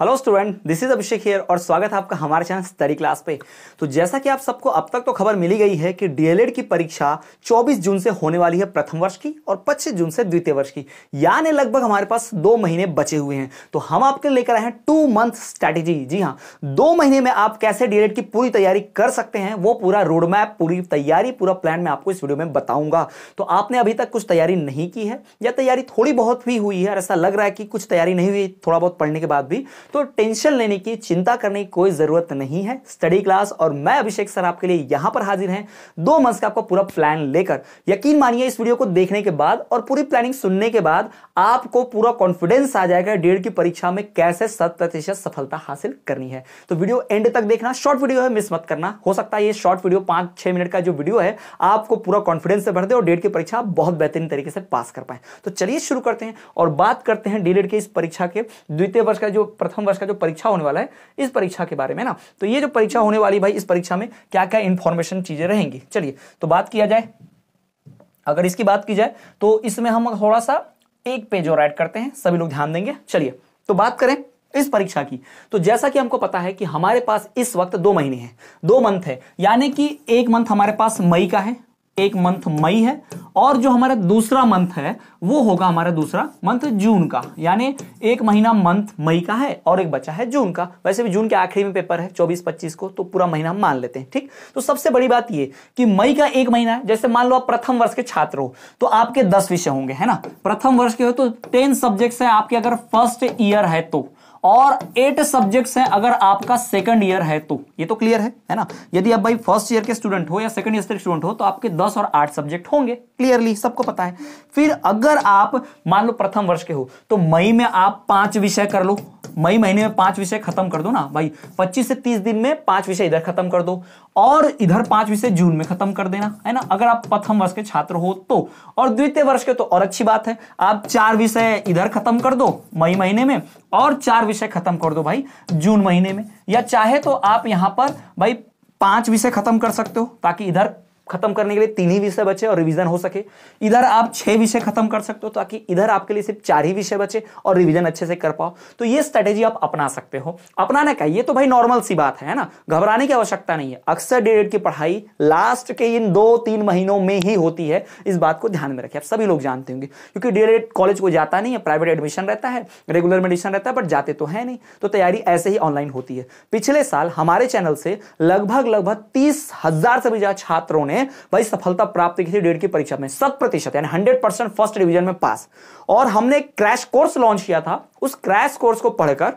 hello student this is Abhishek here और स्वागत है आपका हमारे चैनल स्टडी क्लास पे तो जैसा कि आप सबको अब तक तो खबर मिली गई है कि डीएलएड की परीक्षा 24 जून से होने वाली है प्रथम वर्ष की और 25 जून से द्वितीय वर्ष की यानी लगभग हमारे पास दो महीने बचे हुए हैं तो हम आपके लेकर आए हैं टू मंथ स्ट्रैटेजी जी हाँ दो महीने में आप कैसे डीएलएड की पूरी तैयारी कर सकते हैं वो पूरा रोडमैप पूरी तैयारी पूरा प्लान मैं आपको इस वीडियो में बताऊंगा तो आपने अभी तक कुछ तैयारी नहीं की है या तैयारी थोड़ी बहुत भी हुई है और ऐसा लग रहा है कि कुछ तैयारी नहीं हुई थोड़ा बहुत पढ़ने के बाद भी तो टेंशन लेने की चिंता करने की कोई ज़रूरत नहीं है स्टडी क्लास और मैं अभिषेक सर आपके लिए यहां पर हाजिर हैं दो मंथ का आपका पूरा प्लान लेकर यकीन मानिए इस वीडियो को देखने के बाद और पूरी प्लानिंग सुनने के बाद आपको पूरा कॉन्फिडेंस आ जाएगा डेढ़ की परीक्षा में कैसे शत प्रतिशत सफलता हासिल करनी है तो वीडियो एंड तक देखना शॉर्ट वीडियो है मिस मत करना हो सकता है ये शॉर्ट वीडियो पांच छह मिनट का जो वीडियो है आपको पूरा कॉन्फिडेंस से भर दे और डेढ़ की परीक्षा बहुत बेहतरीन तरीके से पास कर पाए तो चलिए शुरू करते हैं और बात करते हैं डी के इस परीक्षा के द्वितीय वर्ष का जो प्रथम प्रथम वर्ष का जो परीक्षा होने वाला है इस परीक्षा के बारे में ना तो ये जो परीक्षा होने वाली भाई इस परीक्षा में क्या क्या इंफॉर्मेशन चीजें रहेंगी चलिए तो बात किया जाए अगर इसकी बात की जाए तो इसमें हम थोड़ा सा एक पेज और ऐड करते हैं सभी लोग ध्यान देंगे चलिए तो बात करें इस परीक्षा की तो जैसा कि हमको पता है कि हमारे पास इस वक्त दो महीने हैं दो मंथ है यानी कि एक मंथ हमारे पास मई का है एक मंथ मई है और जो हमारा दूसरा मंथ है वो होगा हमारा दूसरा मंथ जून का यानी एक महीना मंथ मई का है और एक बचा है जून का वैसे भी जून के आखिरी में पेपर है 24-25 को तो पूरा महीना मान लेते हैं ठीक तो सबसे बड़ी बात ये कि मई का एक महीना है जैसे मान लो आप प्रथम वर्ष के छात्र हो तो आपके दस विषय होंगे है ना प्रथम वर्ष के हो तो टेन सब्जेक्ट है आपके अगर फर्स्ट ईयर है तो और एट सब्जेक्ट्स हैं अगर आपका सेकंड ईयर है तो ये तो क्लियर है है ना यदि आप भाई फर्स्ट ईयर के स्टूडेंट हो या सेकंड ईयर के स्टूडेंट हो तो आपके दस और आठ सब्जेक्ट होंगे क्लियरली सबको पता है फिर अगर आप मान लो प्रथम वर्ष के हो तो मई में आप पांच विषय कर लो मई महीने में पांच विषय खत्म कर दो ना भाई पच्चीस से तीस दिन में पांच विषय इधर खत्म कर दो और इधर पांच विषय जून में खत्म कर देना है ना अगर आप प्रथम वर्ष के छात्र हो तो और द्वितीय वर्ष के तो और अच्छी बात है आप चार विषय इधर खत्म कर दो मई महीने में और चार विषय खत्म कर दो भाई जून महीने में या चाहे तो आप यहां पर भाई पांच विषय खत्म कर सकते हो ताकि इधर खत्म करने के लिए तीन ही विषय बचे और रिवीजन हो सके इधर आप छह विषय खत्म कर सकते हो ताकि इधर आपके लिए सिर्फ चार ही विषय बचे और रिवीजन अच्छे से कर पाओ तो ये स्ट्रेटेजी आप अपना सकते हो अपनाने का ये तो भाई नॉर्मल सी बात है ना घबराने की आवश्यकता नहीं है अक्सर डेडेड की पढ़ाई लास्ट के इन दो तीन महीनों में ही होती है इस बात को ध्यान में रखे आप सभी लोग जानते होंगे क्योंकि डेडेड कॉलेज को जाता नहीं है प्राइवेट एडमिशन रहता है रेगुलर एडमिशन रहता है बट जाते तो है नहीं तो तैयारी ऐसे ही ऑनलाइन होती है पिछले साल हमारे चैनल से लगभग लगभग तीस हजार से भी ज्यादा छात्रों ने में भाई सफलता प्राप्त की थी डेढ़ की परीक्षा में शत प्रतिशत यानी हंड्रेड परसेंट फर्स्ट डिवीजन में पास और हमने क्रैश कोर्स लॉन्च किया था उस क्रैश कोर्स को पढ़कर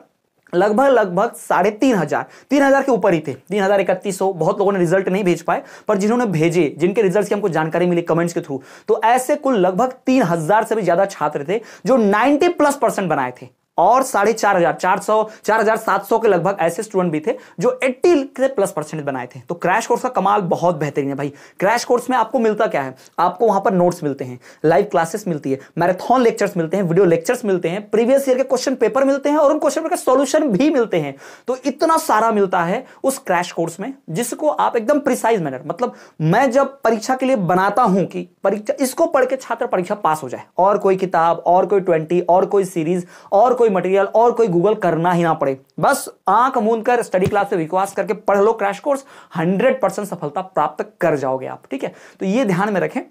लगभग लगभग साढ़े तीन हजार तीन हजार के ऊपर ही थे तीन हजार इकतीस सौ बहुत लोगों ने रिजल्ट नहीं भेज पाए पर जिन्होंने भेजे जिनके रिजल्ट की हमको जानकारी मिली कमेंट्स के थ्रू तो ऐसे कुल लगभग तीन हजार से भी ज्यादा छात्र थे जो नाइनटी प्लस परसेंट बनाए थे और साढ़े चार हजार चार सौ चार हजार सात सौ के लगभग ऐसे स्टूडेंट भी थे जो एट्टी से प्लस परसेंट बनाए थे तो क्रैश कोर्स का कमाल बहुत बेहतरीन है भाई क्रैश कोर्स में आपको मिलता क्या है आपको वहां पर नोट्स मिलते हैं लाइव क्लासेस मिलती है मैराथन लेक्चर्स मिलते हैं वीडियो लेक्चर्स मिलते हैं प्रीवियस ईयर के क्वेश्चन पेपर मिलते हैं और उन क्वेश्चन पेपर के सोल्यूशन भी मिलते हैं तो इतना सारा मिलता है उस क्रैश कोर्स में जिसको आप एकदम प्रिसाइज मैनर मतलब मैं जब परीक्षा के लिए बनाता हूं कि परीक्षा इसको पढ़ के छात्र परीक्षा पास हो जाए और कोई किताब और कोई ट्वेंटी और कोई सीरीज और कोई कोई मटेरियल और कोई गूगल करना ही ना पड़े बस आंख मूंद कर स्टडी क्लास से विकास करके पढ़ लो क्रैश कोर्स 100 परसेंट सफलता प्राप्त कर जाओगे आप ठीक है तो ये ध्यान में रखें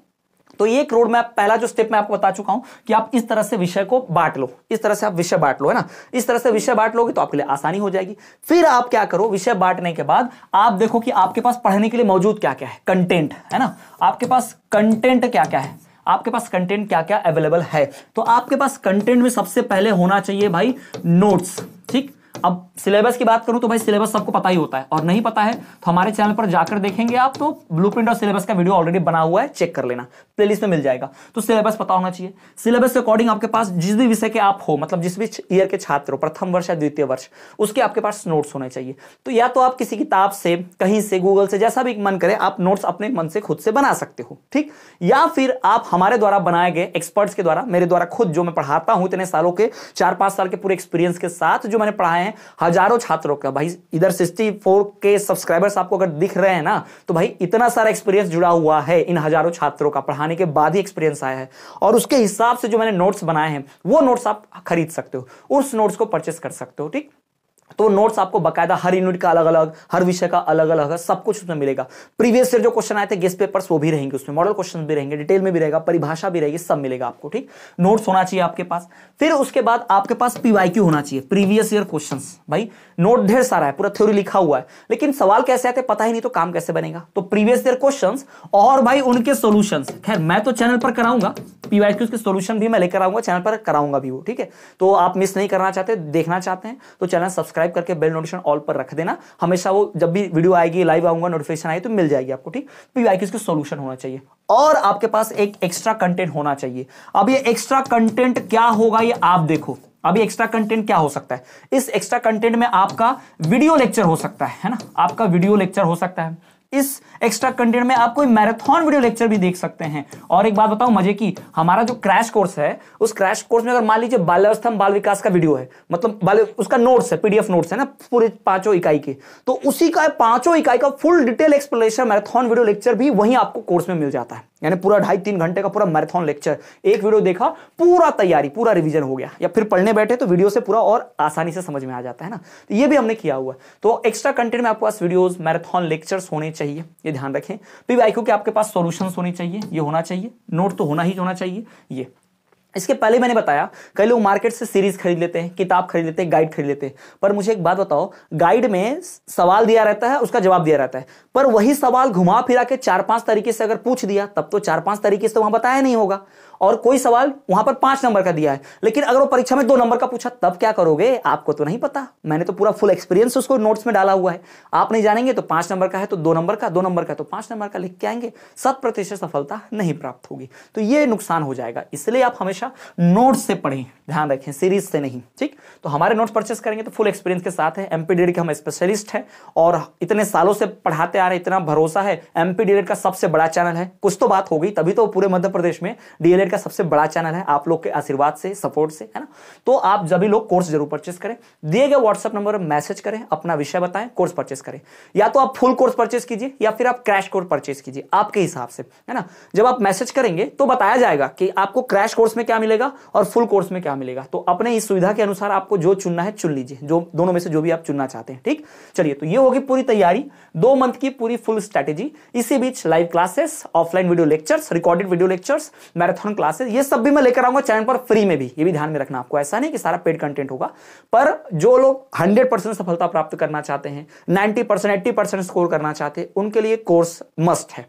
तो ये एक रोड मैप पहला जो स्टेप मैं आपको बता चुका हूं कि आप इस तरह से विषय को बांट लो इस तरह से आप विषय बांट लो है ना इस तरह से विषय बांट लोगे तो आपके लिए आसानी हो जाएगी फिर आप क्या करो विषय बांटने के बाद आप देखो कि आपके पास पढ़ने के लिए मौजूद क्या क्या है कंटेंट है ना आपके पास कंटेंट क्या क्या है आपके पास कंटेंट क्या क्या अवेलेबल है तो आपके पास कंटेंट में सबसे पहले होना चाहिए भाई नोट्स ठीक अब सिलेबस की बात करूं तो भाई सिलेबस सबको पता ही होता है और नहीं पता है तो हमारे चैनल पर जाकर देखेंगे आप तो ब्लूप्रिंट और सिलेबस का वीडियो ऑलरेडी बना हुआ है चेक कर लेना प्लेलिस्ट में मिल जाएगा तो सिलेबस पता होना चाहिए सिलेबस के अकॉर्डिंग आपके पास जिस भी विषय के आप हो मतलब जिस भी ईयर के छात्र हो प्रथम वर्ष या द्वितीय वर्ष उसके आपके पास नोट्स होने चाहिए तो या तो आप किसी किताब से कहीं से गूगल से जैसा भी मन करे आप नोट्स अपने मन से खुद से बना सकते हो ठीक या फिर आप हमारे द्वारा बनाए गए एक्सपर्ट्स के द्वारा मेरे द्वारा खुद जो मैं पढ़ाता हूं इतने सालों के चार पांच साल के पूरे एक्सपीरियंस के साथ जो मैंने पढ़ाए हैं हजारों छात्रों का भाई इधर सिक्सटी फोर के सब्सक्राइबर्स आपको अगर दिख रहे हैं ना तो भाई इतना सारा एक्सपीरियंस जुड़ा हुआ है इन हजारों छात्रों का पढ़ाने के बाद ही एक्सपीरियंस आया है और उसके हिसाब से जो मैंने नोट्स बनाए हैं वो नोट्स आप खरीद सकते हो उस नोट्स को परचेस कर सकते हो ठीक तो नोट्स आपको बकायदा हर यूनिट का अलग अलग हर विषय का अलग अलग है सब कुछ उसमें मिलेगा प्रीवियस ईयर जो क्वेश्चन आए थे गेस्ट पेपर्स वो भी रहेंगे उसमें मॉडल क्वेश्चन भी रहेंगे डिटेल में भी रहेगा परिभाषा भी रहेगी सब मिलेगा आपको ठीक नोट्स होना चाहिए आपके पास फिर उसके बाद आपके पास पीवाईक्यू होना चाहिए प्रीवियस ईयर क्वेश्चन भाई नोट ढेर सारा है पूरा थ्योरी लिखा हुआ है लेकिन सवाल कैसे आते पता ही नहीं तो काम कैसे बनेगा तो प्रीवियस ईयर क्वेश्चन और भाई उनके सोल्यूशन खैर मैं तो चैनल पर कराऊंगा पीवाईक्यू के सोल्यूशन भी मैं लेकर आऊंगा चैनल पर कराऊंगा भी वो ठीक है तो आप मिस नहीं करना चाहते देखना चाहते हैं तो चैनल सब्सक्राइब सब्सक्राइब करके बेल नोटिफिकेशन ऑल पर रख देना हमेशा वो जब भी वीडियो आएगी लाइव आऊंगा नोटिफिकेशन आए तो मिल जाएगी आपको ठीक पीवीआई क्यूज सोल्यूशन होना चाहिए और आपके पास एक एक्स्ट्रा कंटेंट होना चाहिए अब ये एक्स्ट्रा कंटेंट क्या होगा ये आप देखो अभी एक्स्ट्रा कंटेंट क्या हो सकता है इस एक्स्ट्रा कंटेंट में आपका वीडियो लेक्चर हो सकता है है ना आपका वीडियो लेक्चर हो सकता है इस एक्स्ट्रा कंटेंट में आप कोई मैराथन वीडियो लेक्चर भी देख सकते हैं और एक बात बताऊं मजे की हमारा जो क्रैश कोर्स है उस क्रैश कोर्स में अगर मान लीजिए बाल्यवस्था बाल विकास का वीडियो है मतलब बाल उसका नोट्स है पीडीएफ नोट्स है ना पूरे पांचों इकाई के तो उसी का पांचों इकाई का full detail explanation marathon video lecture भी वहीं आपको कोर्स में मिल जाता है यानी पूरा ढाई तीन घंटे का पूरा मैराथन लेक्चर एक वीडियो देखा पूरा तैयारी पूरा रिवीजन हो गया या फिर पढ़ने बैठे तो वीडियो से पूरा और आसानी से समझ में आ जाता है ना तो ये भी हमने किया हुआ तो एक्स्ट्रा कंटेंट में आपके पास वीडियो मैराथन लेक्चर्स होने चाहिए ये ध्यान रखें पी के आपके पास सोल्यूशन होने चाहिए ये होना चाहिए नोट तो होना ही होना चाहिए ये इसके पहले मैंने बताया कई लोग मार्केट से सीरीज खरीद लेते हैं किताब खरीद लेते हैं गाइड खरीद लेते हैं पर मुझे एक बात बताओ गाइड में सवाल दिया रहता है उसका जवाब दिया रहता है पर वही सवाल घुमा फिरा के चार पांच तरीके से अगर पूछ दिया तब तो चार पांच तरीके से तो वहां बताया नहीं होगा और कोई सवाल वहां पर पांच नंबर का दिया है लेकिन अगर वो परीक्षा में दो नंबर का पूछा तब क्या करोगे आपको तो नहीं पता मैंने तो पूरा फुल एक्सपीरियंस उसको नोट्स में डाला हुआ है आप नहीं जानेंगे तो पांच नंबर का है तो दो नंबर का दो नंबर का तो पांच नंबर का लिख के आएंगे सत प्रतिशत सफलता नहीं प्राप्त होगी तो ये नुकसान हो जाएगा इसलिए आप हमेशा नोट्स से पढ़ें ध्यान रखें सीरीज से नहीं ठीक तो हमारे नोट्स परचेस करेंगे तो फुल एक्सपीरियंस के साथ है एमपीडी के हम स्पेशलिस्ट हैं और इतने सालों से पढ़ाते आ रहे इतना भरोसा है एमपीडी का सबसे बड़ा चैनल है कुछ तो बात होगी तभी तो पूरे मध्य प्रदेश में डीएलएड मार्केट का सबसे बड़ा चैनल है आप लोग के आशीर्वाद से सपोर्ट से है ना तो आप जब लोग कोर्स जरूर परचेस करें दिए गए व्हाट्सएप नंबर पर मैसेज करें अपना विषय बताएं कोर्स परचेस करें या तो आप फुल कोर्स परचेस कीजिए या फिर आप क्रैश कोर्स परचेस कीजिए आपके हिसाब से है ना जब आप मैसेज करेंगे तो बताया जाएगा कि आपको क्रैश कोर्स में क्या मिलेगा और फुल कोर्स में क्या मिलेगा तो अपने इस सुविधा के अनुसार आपको जो चुनना है चुन लीजिए जो दोनों में से जो भी आप चुनना चाहते हैं ठीक चलिए तो ये होगी पूरी तैयारी दो मंथ की पूरी फुल स्ट्रेटेजी इसी बीच live classes offline video lectures recorded video lectures marathon classes ये सब भी मैं लेकर आऊंगा चैनल पर फ्री में भी ये भी ध्यान में रखना आपको ऐसा नहीं कि सारा पेड कंटेंट होगा पर जो लोग हंड्रेड परसेंट सफलता प्राप्त करना चाहते हैं ninety percent eighty percent score करना चाहते हैं उनके लिए कोर्स मस्ट है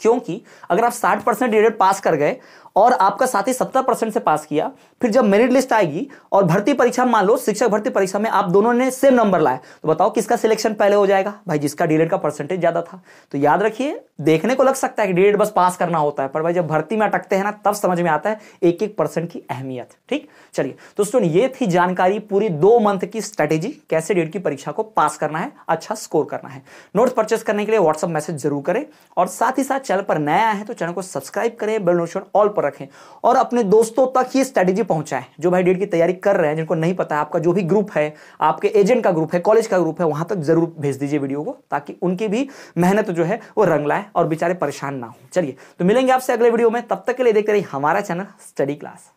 क्योंकि अगर आप साठ परसेंट पास कर गए और आपका साथी सत्तर परसेंट से पास किया फिर जब मेरिट लिस्ट आएगी और भर्ती परीक्षा मान लो शिक्षक भर्ती परीक्षा में आप दोनों ने सेम नंबर लाए तो बताओ किसका सिलेक्शन पहले हो जाएगा भाई जिसका डीलेट का परसेंटेज ज्यादा था तो याद रखिए देखने को लग सकता है कि डीलेट बस पास करना होता है पर भाई जब भर्ती में अटकते हैं ना तब समझ में आता है एक एक परसेंट की अहमियत ठीक चलिए तो स्टूडेंट ये थी जानकारी पूरी दो मंथ की स्ट्रेटेजी कैसे डेट की परीक्षा को पास करना है अच्छा स्कोर करना है नोट परचेस करने के लिए व्हाट्सअप मैसेज जरूर करें और साथ ही साथ चैनल पर नया है तो चैनल को सब्सक्राइब करें बेल नोशन ऑल पर रखें और अपने दोस्तों तक ये स्ट्रेटेजी पहुंचाएं जो भाई डेट की तैयारी कर रहे हैं जिनको नहीं पता है आपका जो भी ग्रुप है आपके एजेंट का ग्रुप है कॉलेज का ग्रुप है वहां तक जरूर भेज दीजिए वीडियो को ताकि उनकी भी मेहनत जो है वो रंग लाए और बेचारे परेशान ना हो चलिए तो मिलेंगे आपसे अगले वीडियो में तब तक के लिए देखते रहिए हमारा चैनल स्टडी क्लास